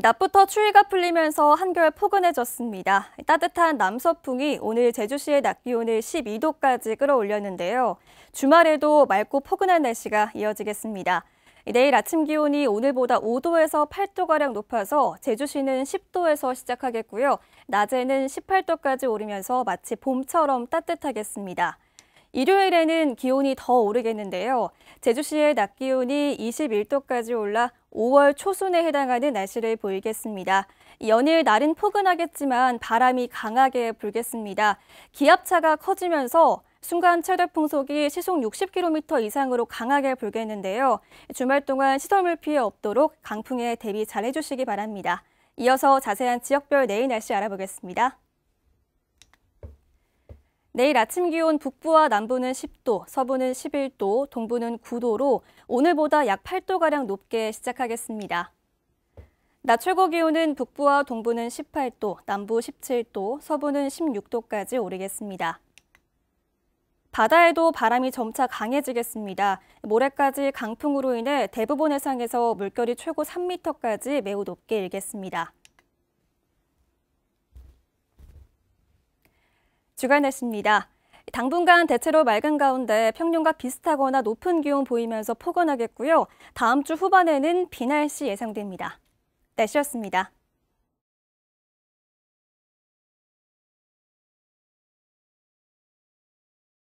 낮부터 추위가 풀리면서 한결 포근해졌습니다. 따뜻한 남서풍이 오늘 제주시의 낮 기온을 12도까지 끌어올렸는데요. 주말에도 맑고 포근한 날씨가 이어지겠습니다. 내일 아침 기온이 오늘보다 5도에서 8도가량 높아서 제주시는 10도에서 시작하겠고요. 낮에는 18도까지 오르면서 마치 봄처럼 따뜻하겠습니다. 일요일에는 기온이 더 오르겠는데요. 제주시의 낮 기온이 21도까지 올라 5월 초순에 해당하는 날씨를 보이겠습니다. 연일 날은 포근하겠지만 바람이 강하게 불겠습니다. 기압차가 커지면서 순간 최대 풍속이 시속 60km 이상으로 강하게 불겠는데요. 주말 동안 시설물 피해 없도록 강풍에 대비 잘 해주시기 바랍니다. 이어서 자세한 지역별 내일 날씨 알아보겠습니다. 내일 아침 기온 북부와 남부는 10도, 서부는 11도, 동부는 9도로 오늘보다 약 8도가량 높게 시작하겠습니다. 낮 최고 기온은 북부와 동부는 18도, 남부 17도, 서부는 16도까지 오르겠습니다. 바다에도 바람이 점차 강해지겠습니다. 모레까지 강풍으로 인해 대부분 해상에서 물결이 최고 3m까지 매우 높게 일겠습니다. 주간 날씨입니다. 당분간 대체로 맑은 가운데 평년과 비슷하거나 높은 기온 보이면서 포근하겠고요. 다음 주 후반에는 비 날씨 예상됩니다. 날씨였습니다.